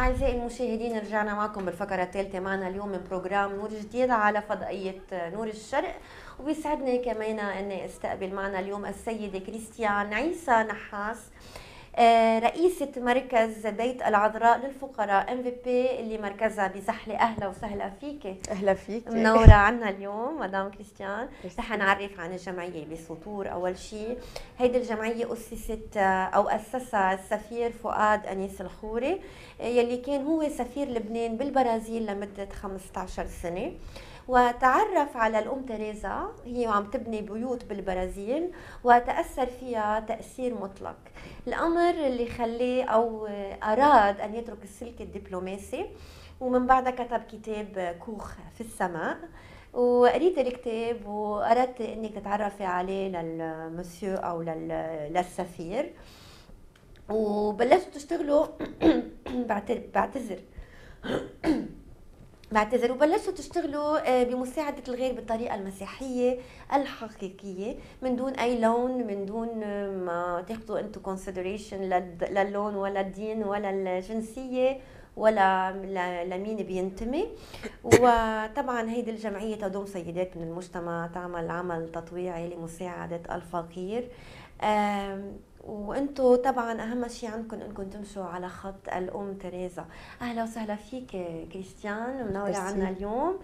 أعزائي المشاهدين رجعنا معكم بالفقرة الثالثة معنا اليوم من بروجرام نور جديد على فضائية نور الشرق وبيسعدني كمان أني استقبل معنا اليوم السيدة كريستيان عيسى نحاس آه، رئيسة مركز بيت العذراء للفقراء ام في بي اللي مركزها بزحلة اهلا وسهلا فيك اهلا فيك منورة عنا اليوم مدام كريستيان رح نعرف عن الجمعية بسطور اول شيء هيدي الجمعية اسست آه، او اسسها السفير فؤاد انيس الخوري آه، يلي كان هو سفير لبنان بالبرازيل لمدة 15 سنة وتعرف على الأم تريزا هي عم تبني بيوت بالبرازيل وتأثر فيها تأثير مطلق الأمر اللي خليه أو أراد أن يترك السلك الدبلوماسي ومن بعدها كتب كتاب كوخ في السماء وقريت الكتاب وأردت أنك تتعرفي عليه للمسيو أو للسفير وبلشتوا تشتغلوا بعتذر بعتذر وبلشتوا تشتغلوا آه، بمساعدة الغير بالطريقة المسيحية الحقيقية من دون أي لون من دون آه، ما تاخذوا أنتوا consideration للون ولا الدين ولا الجنسية ولا لمين بينتمي وطبعا هيدي الجمعية تضم سيدات من المجتمع تعمل عمل تطويعي لمساعدة الفقير وانتم طبعا اهم شيء عندكم انكم تمشوا على خط الام تريزا اهلا وسهلا فيك كريستيان منوره عنا اليوم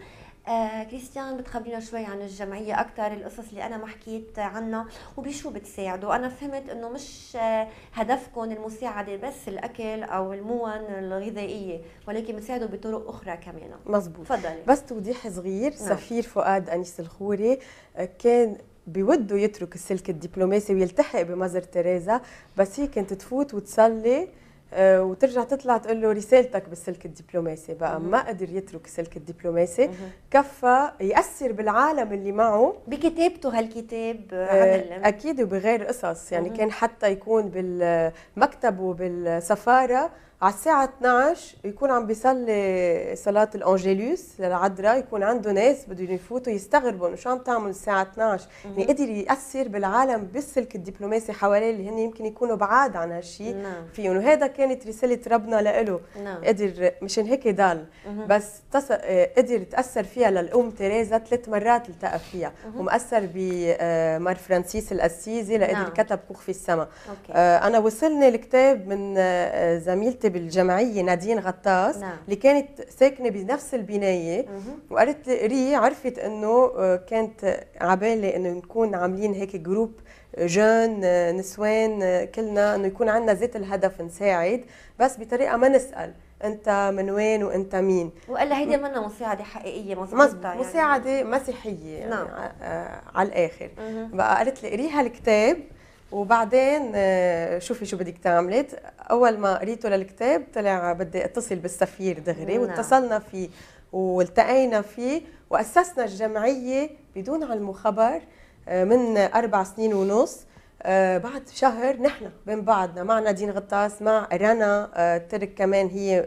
آه كريستيان بتخبرينا شوي عن الجمعية أكثر القصص اللي أنا ما حكيت عنها وبشو بتساعدوا أنا فهمت إنه مش آه، هدفكم المساعدة بس الأكل أو المون الغذائية ولكن بتساعدوا بطرق أخرى كمان مزبوط تفضلي بس توضيح صغير نعم. سفير فؤاد أنيس الخوري آه، كان بيودوا يترك السلك الدبلوماسي ويلتحق بمزر تيريزا بس هي كانت تفوت وتصلي آه، وترجع تطلع تقول له رسالتك بالسلك الدبلوماسي بقى مم. ما قدر يترك السلك الدبلوماسي كفى ياثر بالعالم اللي معه بكتابته هالكتاب آه اكيد وبغير قصص يعني مم. كان حتى يكون بالمكتب وبالسفاره على الساعة 12 يكون عم بيصلي صلاة الأنجيلوس للعذراء يكون عنده ناس بدهم يفوتوا يستغربوا إنه شو عم تعمل الساعة 12 يعني قدر يأثر بالعالم بالسلك الدبلوماسي حواليه اللي هن يمكن يكونوا بعاد عن هالشيء نعم. فيهم وهذا كانت رسالة ربنا لإله نعم. قدر مشان هيك ضل بس تس... آه، قدر تأثر فيها للأم تيريزا ثلاث مرات التقى فيها ومأثر بمار آه، فرانسيس الأسيزي لقدر نعم. كتب كوخ في السماء آه، أنا وصلني الكتاب من زميلتي المكتب الجامعيه نادين غطاس نعم. اللي كانت ساكنه بنفس البنايه وقالت لي عرفت انه آه، كانت عبالي انه نكون عاملين هيك جروب آه، جون آه، نسوان كلنا انه يكون عندنا ذات الهدف نساعد بس بطريقه ما نسال انت من وين وانت مين والا هيدي منا مساعده حقيقيه مزبوط يعني. مساعده مسيحيه يعني نعم. على الاخر بقى قالت لي اقريها الكتاب وبعدين آه، شوفي شو بدك تعملي اول ما قريته للكتاب طلع بدي اتصل بالسفير دغري نعم. واتصلنا فيه والتقينا فيه واسسنا الجمعيه بدون علم المخبر آه، من اربع سنين ونص آه، بعد شهر نحن بين بعضنا مع نادين غطاس مع رنا ترك كمان هي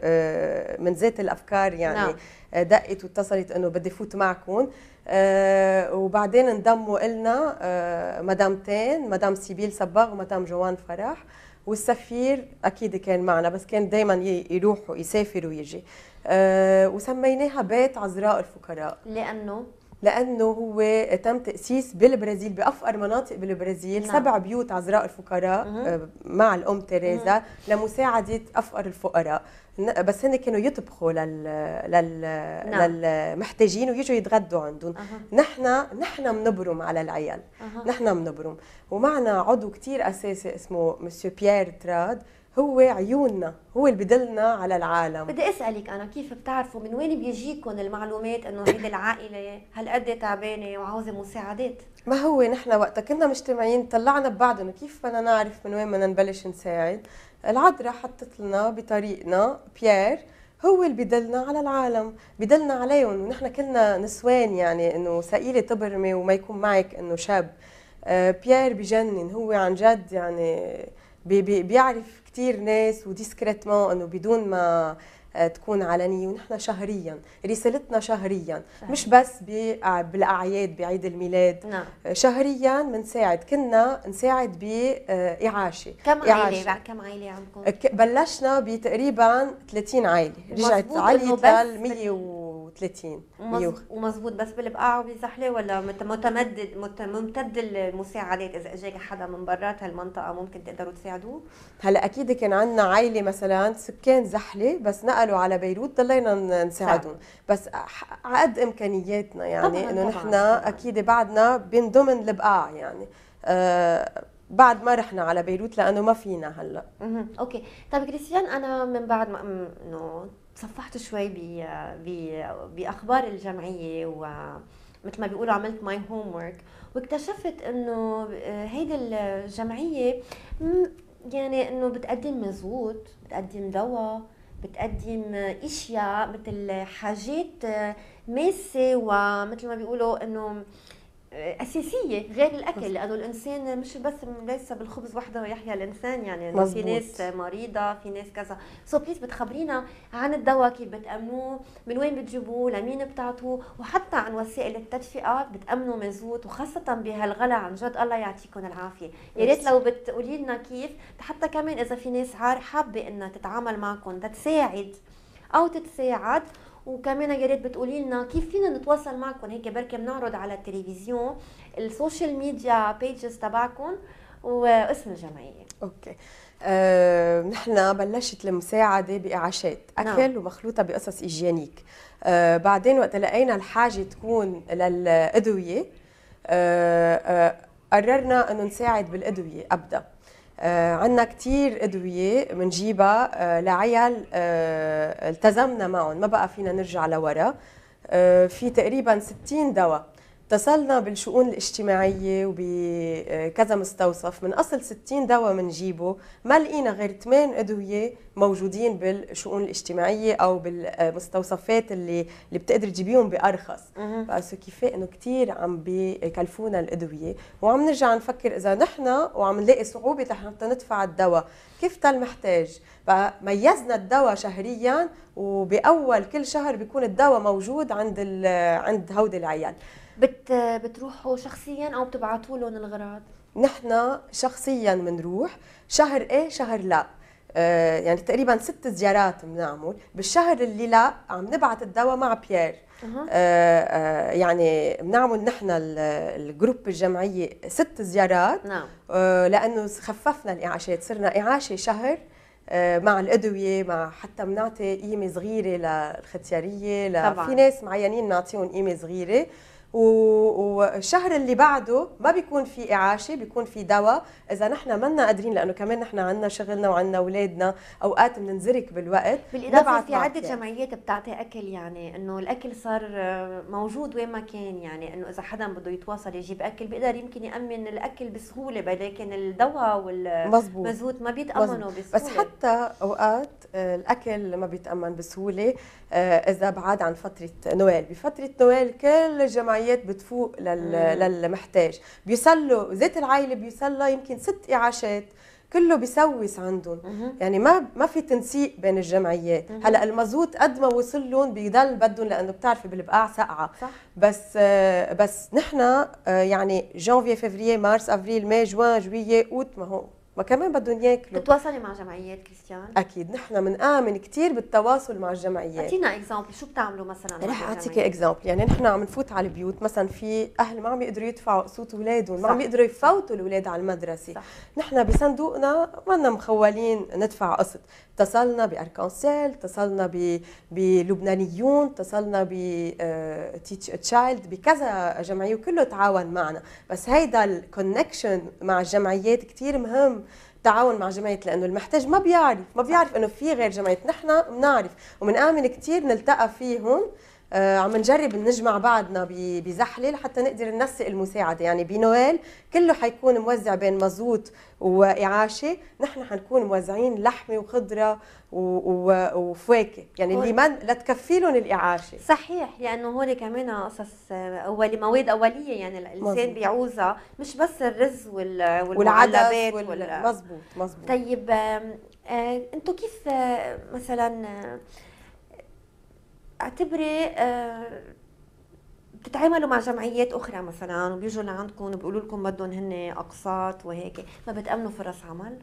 من ذات الافكار يعني نعم. دقت واتصلت انه بدي فوت معكم آه، وبعدين انضموا إلنا آه، مدامتين مدام سيبيل صباغ ومدام جوان فرح والسفير اكيد كان معنا بس كان دائما يروح ويسافر ويجي آه، وسميناها بيت عذراء الفقراء لانه لانه هو تم تاسيس بالبرازيل بافقر مناطق بالبرازيل نعم. سبع بيوت عذراء الفقراء آه، مع الام تيريزا لمساعده افقر الفقراء بس هن كانوا يطبخوا لل لل نعم. للمحتاجين ويجوا يتغدوا عندهم أه. نحن نحن بنبرم على العيال أه. نحن بنبرم ومعنا عضو كثير اساسي اسمه مسيو بيير تراد هو عيوننا هو اللي بدلنا على العالم بدي اسالك انا كيف بتعرفوا من وين بيجيكم المعلومات انه هيدي العائله هالقد تعبانه وعاوزه مساعدات ما هو نحن وقتها كنا مجتمعين طلعنا ببعض انه كيف بدنا نعرف من وين بدنا نبلش نساعد العذراء حطت لنا بطريقنا بيير هو اللي بدلنا على العالم بدلنا عليهم ونحن كلنا نسوان يعني انه ثقيله تبرمي وما يكون معك انه شاب آه، بيير بجنن هو عن جد يعني بيعرف كثير ناس وديسكريتمون انه بدون ما آه، تكون علنيه ونحن شهريا رسالتنا شهريا صحيح. مش بس آه، بالاعياد بعيد الميلاد نعم. آه، شهريا بنساعد كنا نساعد باعاشه كم عائله كم عائله عندكم بلشنا بتقريبا 30 عائله رجعت عائله 100 و 30 ومظبوط بس بالبقاع وبالزحله ولا متمدد ممتد المساعدات اذا اجاك حدا من برات هالمنطقه ممكن تقدروا تساعدوه هلا اكيد كان عندنا عائله مثلا سكان زحله بس نقلوا على بيروت ضلينا نساعدهم بس على قد امكانياتنا يعني انه نحن اكيد بعدنا بين ضمن البقاع يعني آه بعد ما رحنا على بيروت لانه ما فينا هلا اوكي طيب كريستيان انا من بعد ما انه تصفحت شوي باخبار الجمعيه ومثل ما بيقولوا عملت ماي هوم ورك واكتشفت انه آه، هيدي الجمعيه يعني انه بتقدم مزود بتقدم دواء بتقدم اشياء مثل حاجات آه، ماسه ومثل ما بيقولوا انه اساسيه غير الاكل لانه الانسان مش بس ليس بالخبز وحده يحيا الانسان يعني مزبوط. في ناس مريضه في ناس كذا سو بليز بتخبرينا عن الدواء كيف بتامنوه من وين بتجيبوه لمين بتعطوه وحتى عن وسائل التدفئه بتامنوا مازوت وخاصه بهالغلا عن جد الله يعطيكم العافيه يا ريت لو بتقولي لنا كيف حتى كمان اذا في ناس عار حابه انها تتعامل معكم تساعد او تتساعد وكمان يا ريت بتقولي لنا كيف فينا نتواصل معكم هيك بركي بنعرض على التلفزيون السوشيال ميديا بيجز تبعكم واسم الجمعيه اوكي أه، نحن بلشت المساعده باعاشات نعم. اكل نعم. ومخلوطه بقصص ايجيانيك أه، بعدين وقت لقينا الحاجه تكون للادويه أه، أه، قررنا انه نساعد بالادويه ابدا آه، عندنا كثير ادويه بنجيبها آه، لعيال آه، التزمنا معهم ما بقى فينا نرجع لورا في تقريبا 60 دواء اتصلنا بالشؤون الاجتماعية وبكذا مستوصف من أصل 60 دواء منجيبه ما لقينا غير 8 أدوية موجودين بالشؤون الاجتماعية أو بالمستوصفات اللي اللي بتقدر تجيبيهم بأرخص فأسو كيفية إنه كثير عم بيكلفونا الأدوية وعم نرجع نفكر إذا نحن وعم نلاقي صعوبة حتى ندفع الدواء كيف تل محتاج فميزنا الدواء شهريا وبأول كل شهر بيكون الدواء موجود عند عند هودي العيال بت بتروحوا شخصيا او بتبعتوا لهم الغراض نحن شخصيا بنروح شهر ايه شهر لا آه يعني تقريبا ست زيارات بنعمل بالشهر اللي لا عم نبعث الدواء مع بيير آه آه يعني بنعمل نحن الجروب الجمعيه ست زيارات نعم آه، لانه خففنا الاعاشات صرنا اعاشه شهر آه، مع الادويه مع حتى بنعطي قيمه صغيره للختياريه طبعا في ناس معينين نعطيهم قيمه صغيره والشهر اللي بعده ما بيكون في إعاشة بيكون في دواء إذا نحن منا قادرين لأنه كمان نحن عندنا شغلنا وعندنا أولادنا أوقات بننزرك بالوقت بالإضافة في عدة جمعيات بتعطي أكل يعني إنه الأكل صار آه، موجود وين ما كان يعني إنه إذا حدا بده يتواصل يجيب أكل بيقدر يمكن يأمن الأكل بسهولة لكن الدواء والمزود ما بيتأمنوا بسهولة بس حتى أوقات آه، الأكل ما بيتأمن بسهولة آه، إذا بعاد عن فترة نويل بفترة نويل كل الجمعيات المعنويات بتفوق للمحتاج بيصلوا ذات العائله بيصلى يمكن ست اعاشات كله بيسوس عندهم يعني ما ما في تنسيق بين الجمعيات هلا المازوت قد ما وصل لهم بيضل بدهم لانه بتعرفي بالبقاع سقعه صح. بس آه، بس نحن آه، يعني جانفي فيفري مارس افريل ماي جوان جويي اوت ما هو وكمان بدهم ياكلوا بتتواصلي مع جمعيات كريستيان؟ اكيد نحن بنآمن كثير بالتواصل مع الجمعيات اعطينا اكزامبل شو بتعملوا مثلا رح اعطيك اكزامبل يعني نحن عم نفوت على البيوت مثلا في اهل ما عم يقدروا يدفعوا قسوط اولادهم ما عم يقدروا يفوتوا الاولاد على المدرسه نحن بصندوقنا ما مخولين ندفع قسط اتصلنا بأركانسيل اتصلنا بلبنانيون اتصلنا ب تشايلد آه، بكذا جمعية وكله تعاون معنا بس هيدا الكونكشن مع الجمعيات كثير مهم تعاون مع جمعية لأنه المحتاج ما بيعرف ما بيعرف أنه في غير جمعية نحن بنعرف وبنآمن كتير نلتقى فيهم آه، عم نجرب نجمع بعضنا بزحله لحتى نقدر ننسق المساعده يعني بنويل كله حيكون موزع بين مزوت واعاشه نحن حنكون موزعين لحمه وخضره وفواكه يعني اللي ما لا لهم الاعاشه صحيح لانه هون كمان قصص آه، اولي مواد اوليه يعني الانسان بيعوزها مش بس الرز والعدس وال... مزبوط مزبوط طيب آه، انتم كيف مثلا اعتبري آه، بتتعاملوا مع جمعيات اخرى مثلا وبيجوا لعندكم وبيقولوا لكم بدهم هن اقساط وهيك ما بتامنوا فرص عمل؟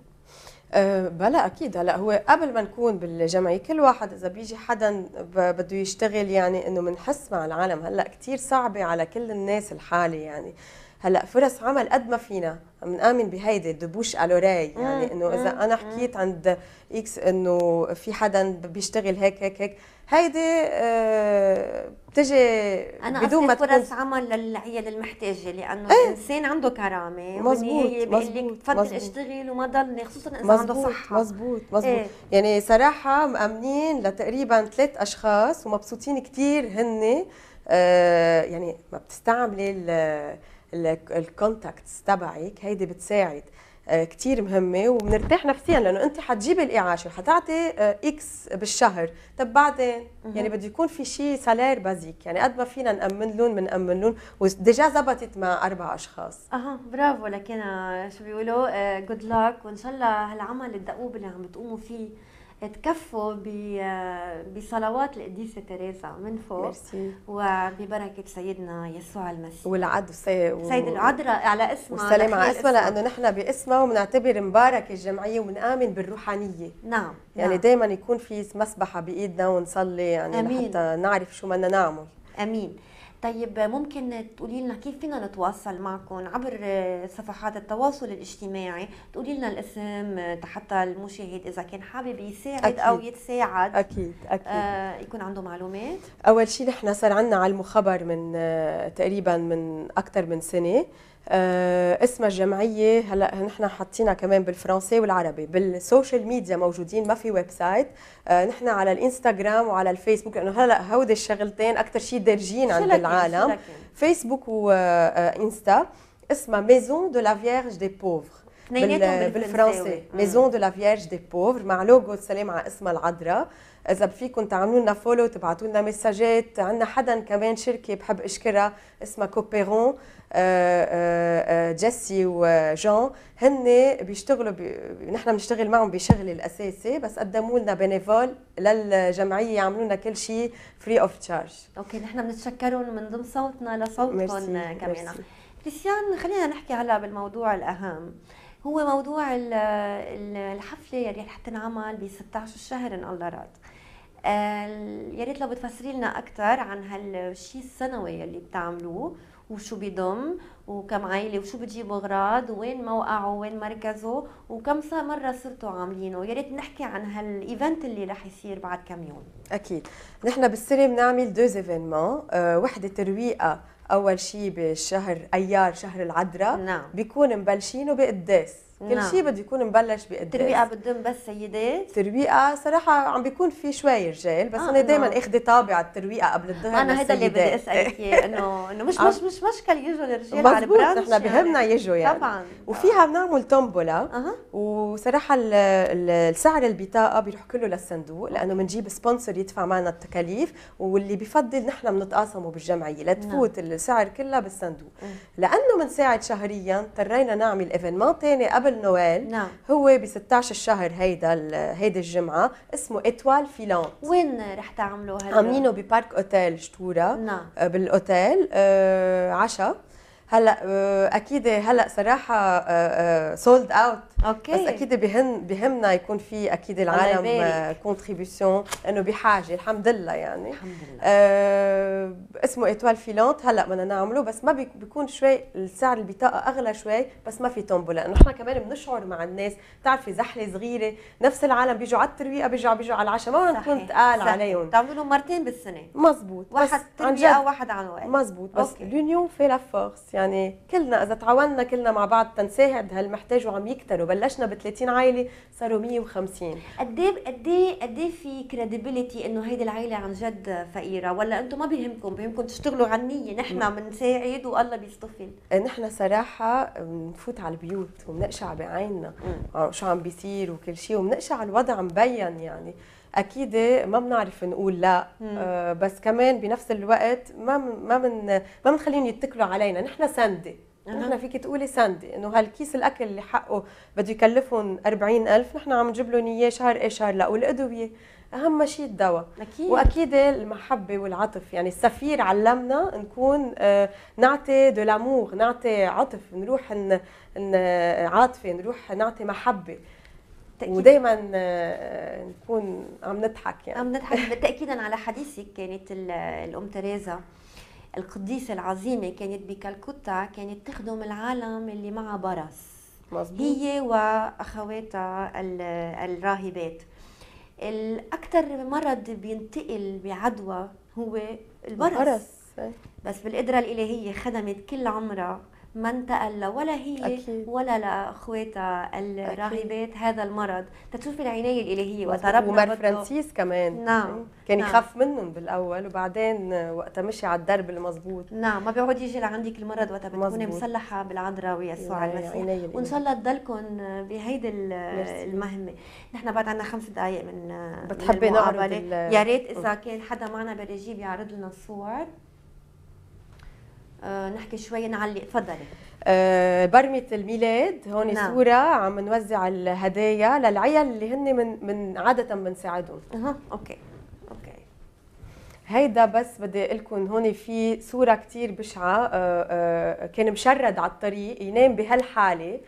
أه بلا اكيد هلا هو قبل ما نكون بالجمعيه كل واحد اذا بيجي حدا بده يشتغل يعني انه بنحس مع العالم هلا كثير صعبه على كل الناس الحاله يعني هلا فرص عمل قد ما فينا بنآمن بهيدي دبوش الوراي يعني انه اذا انا حكيت عند اكس انه في حدا بيشتغل هيك هيك هيك هيدي آه، بتجي أنا بدون ما تكون فرص عمل للعيال المحتاجة لأنه ايه؟ الإنسان عنده كرامة مزبوط مزبوط لك تفضل اشتغل وما ضلني خصوصا إذا مزبوط عنده صحة مزبوط مزبوط ايه؟ يعني صراحة مأمنين لتقريبا ثلاث أشخاص ومبسوطين كثير هن آه، يعني ما بتستعملي الكونتاكتس تبعك هيدي بتساعد آه، كثير مهمه وبنرتاح نفسيا لانه انت حتجيبي الاعاشه وحتعطي اكس آه، بالشهر طب بعدين يعني بده يكون في شيء سالير بازيك يعني قد ما فينا نامن لهم بنامن لهم وديجا زبطت مع اربع اشخاص اها برافو لكن شو بيقولوا جود آه، لك وان شاء الله هالعمل الدؤوب اللي عم بتقوموا فيه تكفوا بصلوات القديسه تيريزا من فوق مرسي. وببركه سيدنا يسوع المسيح والعد سي... و... سيد العذراء على اسمها والسلام على اسمها لانه نحن باسمها وبنعتبر مباركه الجمعيه وبنآمن بالروحانيه نعم يعني نعم. دائما يكون في مسبحه بايدنا ونصلي يعني أمين. حتى نعرف شو بدنا نعمل امين طيب ممكن تقولي لنا كيف فينا نتواصل معكم عبر آه، صفحات التواصل الاجتماعي تقولي لنا الاسم آه، حتى المشاهد اذا كان حابب يساعد أكيد. او يتساعد اكيد اكيد آه يكون عنده معلومات اول شيء نحن صار عندنا على المخبر من آه، تقريبا من اكثر من سنه آه اسمها الجمعيه هلا نحن حاطينها كمان بالفرنسي والعربي بالسوشيال ميديا موجودين ما في ويب سايت آه نحن على الانستغرام وعلى الفيسبوك لانه هلا هودي الشغلتين اكثر شيء دارجين عند العالم فيسبوك وانستا آه، اسمها ميزون دو لا فيرج دي بوفر بالفرنسي ميزون دو لا فيرج دي بوفر مع لوجو السلام على اسمها العذراء اذا فيكم تعملوا لنا فولو تبعتوا لنا مساجات عندنا حدا كمان شركه بحب اشكرها اسمها كوبيرون جيسي وجون هن بيشتغلوا بي... نحن بنشتغل معهم بشغلي الاساسي بس قدموا لنا بينيفول للجمعيه يعملوا لنا كل شيء فري اوف تشارج اوكي نحن بنتشكرهم من ضمن صوتنا لصوتكم كمان كريستيان خلينا نحكي هلا بالموضوع الاهم هو موضوع الحفله يلي رح تنعمل ب 16 شهر ان الله راد آه، يا ريت لو بتفسري لنا اكثر عن هالشيء السنوي يلي بتعملوه وشو بيضم وكم عائله وشو بتجيبوا اغراض وين موقعه وين مركزه وكم مره صرتوا عاملينه يا ريت نحكي عن هالايفنت اللي رح يصير بعد كم يوم اكيد نحن بالسنه بنعمل دو ايفينمون آه، وحده ترويقه اول شيء بشهر ايار شهر العذراء نعم بيكون مبلشينه بقداس كل نعم. شيء بده يكون مبلش بقداس الترويقه بتضم بس سيدات الترويقه صراحه عم بيكون في شوي رجال بس آه انا دائما اخذه طابع الترويقه قبل الظهر انا هذا اللي بدي اسالك اياه انه انه مش مش مش مشكل يجوا الرجال على البرانش نحن يعني. بهمنا يعني. يجوا يعني طبعا وفيها بنعمل تومبولا أه. وصراحه السعر البطاقه بيروح كله للصندوق لانه بنجيب سبونسر يدفع معنا التكاليف واللي بفضل نحن بنتقاسمه بالجمعيه لتفوت نعم. السعر كلها بالصندوق لانه بنساعد شهريا اضطرينا نعمل ايفينمون ثاني قبل نويل نعم هو ب 16 الشهر هيدا هيدي الجمعه اسمه اتوال فيلانت وين رح تعملوا هلا؟ عاملينه ببارك اوتيل شتورا نعم آه، بالاوتيل آه، عشاء هلا آه، اكيد هلا صراحه سولد اوت اوكي بس اكيد بهم بهمنا يكون في اكيد العالم كونتريبيوشن انه بحاجه الحمد لله يعني الحمد لله آه اسمه ايتوال فيلونت هلا بدنا نعمله بس ما بيكون شوي سعر البطاقه اغلى شوي بس ما في تومبولا لانه نحن كمان بنشعر مع الناس بتعرفي زحله صغيره نفس العالم بيجوا على الترويقه بيجوا بيجوا على العشاء ما بدنا نكون تقال عليهم بتعملوا مرتين بالسنه مزبوط واحد ترويقه وواحد على الوقت مزبوط بس لونيون في لا فورس يعني كلنا اذا تعاوننا كلنا مع بعض تنساعد هالمحتاج وعم يكتروا بلشنا ب 30 عائله صاروا 150 قد ايه قد ايه قد ايه في كريديبيليتي انه هيدي العائله عن جد فقيره ولا انتم ما بيهمكم بيهمكم تشتغلوا على النيه نحن بنساعد والله بيستفل إيه، نحن صراحه بنفوت على البيوت وبنقشع بعيننا آه، شو عم بيصير وكل شيء وبنقشع الوضع مبين يعني اكيد إيه، ما بنعرف نقول لا آه بس كمان بنفس الوقت ما من ما من ما بنخليهم يتكلوا علينا نحن سنده نحن فيك تقولي ساندي انه هالكيس الاكل اللي حقه بده يكلفهم 40000 نحن عم نجيب لهم اياه شهر اي شهر لا والادويه اهم شيء الدواء أكيد. واكيد المحبه والعطف يعني السفير علمنا نكون آه، نعطي نعطي لامور نعطي عطف نروح ن... عاطفه نروح نعطي محبه تأكيد. ودائما آه، نكون عم نضحك يعني عم نضحك تاكيدا على حديثك كانت الام تريزا القديسة العظيمة كانت بكالكوتا كانت تخدم العالم اللي معها برص مزبوط. هي واخواتها الراهبات الاكثر مرض بينتقل بعدوى هو البرص بس بالقدره الالهيه خدمت كل عمرها ما انتقل لا ولا هي أكيد. ولا لاخواتها الراغبات هذا المرض تتشوفي العنايه الالهيه وقت ربنا ومار فرانسيس كمان نعم كان نعم. يخاف منهم بالاول وبعدين وقتها مشي على الدرب المضبوط نعم ما بيقعد يجي لعندك المرض وقتها بتكوني مسلحه بالعذراء ويسوع المسيح وان شاء الله تضلكم بهيدي المهمه نحن بعد عنا خمس دقائق من بتحبي نعرض يا ريت اذا كان حدا معنا بالرجيب يعرض لنا الصور آه، نحكي شوي نعلق تفضلي آه، برمة الميلاد هون نعم. صورة عم نوزع الهدايا للعيال اللي هن من من عادة بنساعدهم اها اوكي اوكي هيدا بس بدي اقول لكم هون في صورة كثير بشعة آه، كان مشرد على الطريق ينام بهالحالة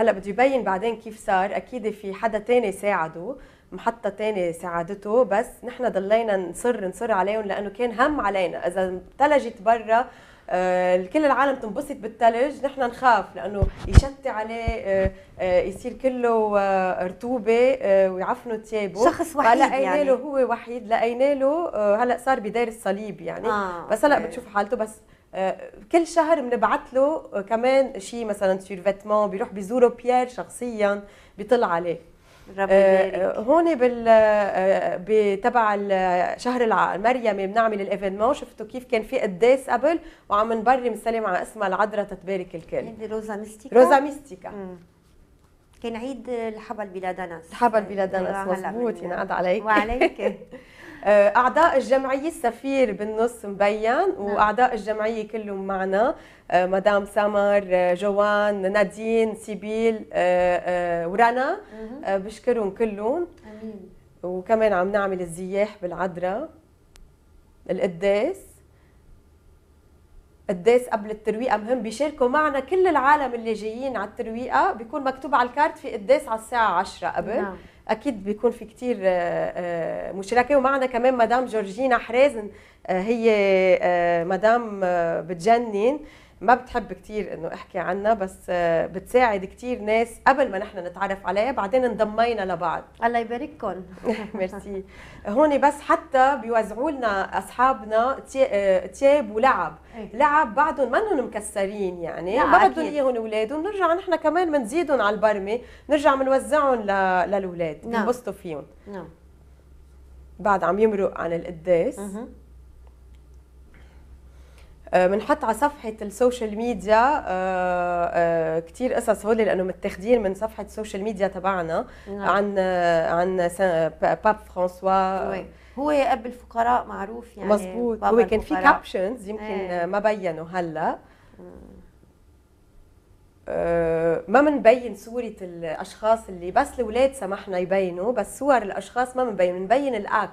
هلا بده يبين بعدين كيف صار اكيد في حدا تاني ساعده محطة تانية ساعدته بس نحن ضلينا نصر نصر عليهم لأنه كان هم علينا إذا ثلجت برا آه، كل العالم تنبسط بالثلج نحن نخاف لانه يشتي عليه آه، آه، يصير كله رطوبه ويعفنوا ثيابه شخص وحيد فهلا يعني له هو وحيد لقينا له هلا صار بدير الصليب يعني آه بس هلا بتشوف حالته بس كل شهر بنبعث له كمان شيء مثلا سيرفيتمون بيروح بيزوره بيير شخصيا بيطلع عليه آه، آه، هون بال آه، تبع شهر العقل مريم بنعمل الايفينمون شفتوا كيف كان في قداس قبل وعم نبرم سلم على اسمها العذراء تتبارك الكل هذه يعني روزا ميستيكا روزا ميستيكا كان عيد الحبل بلا دنس الحبل بلا دنس مضبوط ينعاد عليك وعليك آه، اعضاء الجمعيه السفير بالنص مبين نعم. واعضاء الجمعيه كلهم معنا آه، مدام سمر آه، جوان نادين سيبيل ورنا بشكرهم كلهم وكمان عم نعمل الزياح بالعذراء القداس قداس قبل الترويقه مهم بيشاركوا معنا كل العالم اللي جايين على الترويقه بيكون مكتوب على الكارت في قداس على الساعه 10 قبل نعم. اكيد بيكون في كتير آه، آه، مشاركه ومعنا كمان مدام جورجينا حرازن آه، هي مدام بتجنن ما بتحب كتير انه احكي عنها بس آه، بتساعد كتير ناس قبل ما نحن نتعرف عليها بعدين انضمينا لبعض الله يبارككم ميرسي هون بس حتى بيوزعوا لنا اصحابنا آه، تياب ولعب إيه. لعب بعدهم منهم مكسرين يعني ما بدهم اياهم اولادهم نرجع نحن كمان بنزيدهم على البرمه نرجع بنوزعهم للاولاد بنبسطوا نعم. فيهم نعم بعد عم يمرق عن القداس بنحط آه، على صفحه السوشيال ميديا آه، آه، كثير قصص هول لانه متاخدين من صفحه السوشيال ميديا تبعنا نعم. عن عن باب فرانسوا هو اب الفقراء معروف يعني مزبوط هو كان في كابشنز يمكن إيه. ما بينوا هلا ما بنبين صورة الأشخاص اللي بس الأولاد سمحنا يبينوا بس صور الأشخاص ما بنبين بنبين الأكت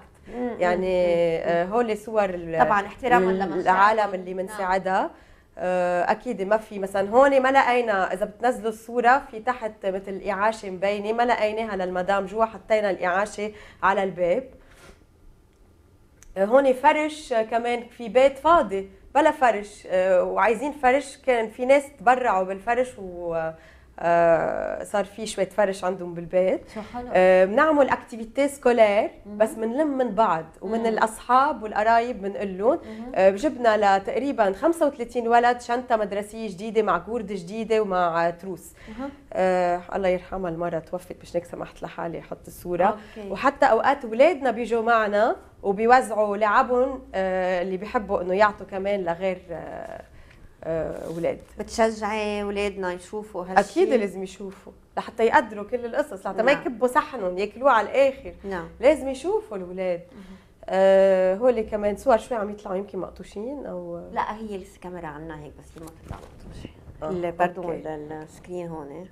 يعني آه، هول صور طبعا احتراما للعالم اللي بنساعدها نعم. آه، اكيد ما في مثلا هون ما لقينا اذا بتنزلوا الصوره في تحت مثل اعاشه مبينه ما لقيناها للمدام جوا حطينا الاعاشه على الباب آه، هون فرش كمان في بيت فاضي بلا فرش وعايزين فرش كان في ناس تبرعوا بالفرش و آه، صار في شويه فرش عندهم بالبيت شو حلو آه، بنعمل اكتيفيتي سكولير بس بنلم من, بعض ومن الاصحاب والقرايب بنقول لهم آه، جبنا لتقريبا 35 ولد شنطه مدرسيه جديده مع جورد جديده ومع تروس آه الله يرحمها المره توفت مش هيك سمحت لحالي احط الصوره أوكي. وحتى اوقات اولادنا بيجوا معنا وبيوزعوا لعبهم اللي بيحبوا انه يعطوا كمان لغير اولاد آه، بتشجعي اولادنا يشوفوا هالشيء اكيد لازم يشوفوا لحتى يقدروا كل القصص لحتى ما نعم. يكبوا صحنهم ياكلوه على الاخر نعم. لازم يشوفوا الاولاد آه هو اللي كمان صور شوي عم يطلعوا يمكن مقطوشين او لا هي الكاميرا عنا هيك بس ما بتطلع مقطوشه باردون آه، السكرين هون إيه؟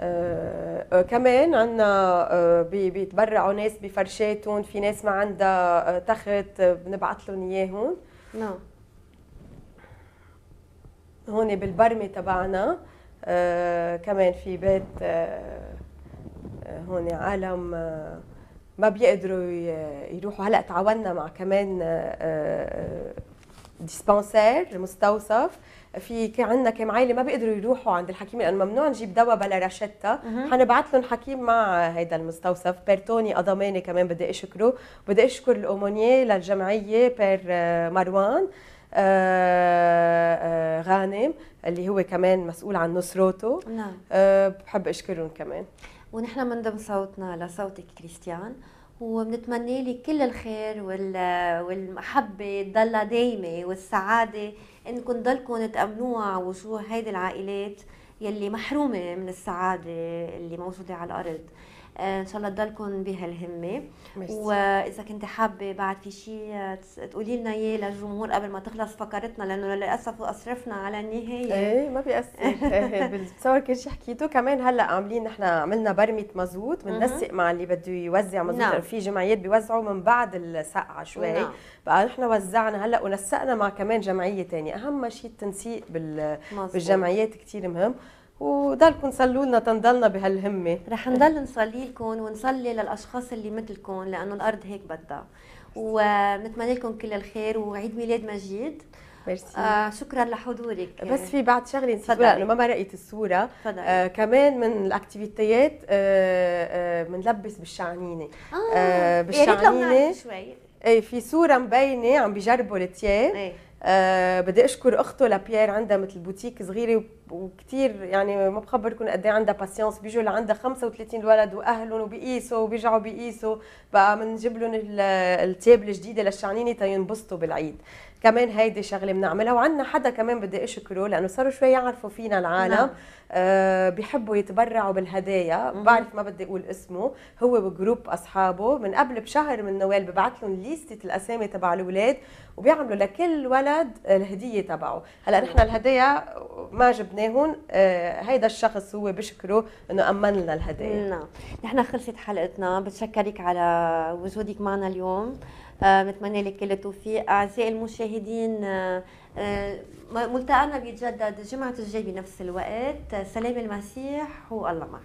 آه آه كمان عندنا آه بيتبرعوا ناس بفرشاتهم في ناس ما عندها آه، تخت بنبعث لهم اياهم نعم هون بالبرمي تبعنا آه كمان في بيت آه, آه، هون عالم آه ما بيقدروا يروحوا هلا تعاوننا مع كمان ديسبانسير آه، آه، مستوصف في عندنا كم عائله ما بيقدروا يروحوا عند الحكيم لانه ممنوع نجيب دواء بلا رشدتا حنبعث لهم حكيم مع هيدا المستوصف بيرتوني اضماني كمان بدي اشكره بدي اشكر الاومونيه للجمعيه بير آه، مروان آه، آه، غانم اللي هو كمان مسؤول عن نصروته نعم بحب اشكرهم كمان ونحن بنضم صوتنا لصوتك كريستيان وبنتمنى لك كل الخير والمحبه تضل دايمه والسعاده انكم تضلكم تامنوها على وجوه هيدي العائلات يلي محرومه من السعاده اللي موجوده على الارض ان شاء الله تضلكم بهالهمه واذا كنت حابه بعد في شيء آه، تقولي لنا اياه للجمهور قبل ما تخلص فقرتنا لانه للاسف اصرفنا على النهايه ايه ما بيأثر ايه, إيه، بتصور كل شيء حكيته كمان هلا عاملين نحن عملنا برمه مزود بننسق مع اللي بده يوزع مزود نعم. في جمعيات بيوزعوا من بعد السقعه شوي نعم. بقى نحن وزعنا هلا ونسقنا مع كمان جمعيه ثانيه اهم شيء التنسيق بال... بالجمعيات كثير مهم وضلكم صلوا لنا تنضلنا بهالهمه رح نضل نصلي لكم ونصلي للاشخاص اللي مثلكم لانه الارض هيك بدها ونتمنى لكم كل الخير وعيد ميلاد مجيد ميرسي آه شكرا لحضورك بس في بعد شغله نسيت لانه ما مرقت الصوره آه كمان من الاكتيفيتيات بنلبس آه آه بالشعنينه آه, آه يعني بالشعنينه شوي ايه في صوره مبينه عم بيجربوا التياب ايه أه بدي اشكر اخته لبيير عندها مثل بوتيك صغيره وكثير يعني ما بخبركم قد ايه عندها باسيونس بيجوا لعندها 35 ولد واهلهم وبيقيسوا وبيرجعوا بيقيسوا بقى بنجيب لهم التيبل الجديده للشعنينه تينبسطوا بالعيد كمان هيدي شغله بنعملها وعندنا حدا كمان بدي اشكره لانه صاروا شوي يعرفوا فينا العالم نعم. آه بيحبوا يتبرعوا بالهدايا مم. بعرف ما بدي اقول اسمه هو وجروب اصحابه من قبل بشهر من نوال ببعث لهم ليستة الاسامي تبع الاولاد وبيعملوا لكل ولد الهديه تبعه هلا نحن الهدايا ما جبناهم آه هيدا الشخص هو بشكره انه امن لنا الهدايا نعم نحن خلصت حلقتنا بتشكرك على وجودك معنا اليوم بتمنى آه، لك كل التوفيق اعزائي المشاهدين آه، آه، ملتقانا بيتجدد الجمعه الجاي بنفس الوقت سلام المسيح والله معكم